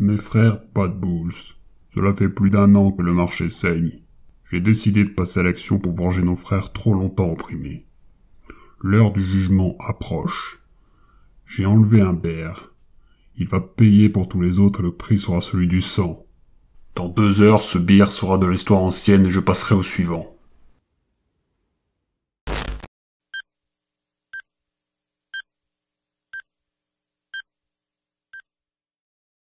Mes frères, pas de boules. Cela fait plus d'un an que le marché saigne. J'ai décidé de passer à l'action pour venger nos frères trop longtemps opprimés. L'heure du jugement approche. J'ai enlevé un bear. Il va payer pour tous les autres et le prix sera celui du sang. Dans deux heures, ce bear sera de l'histoire ancienne et je passerai au suivant.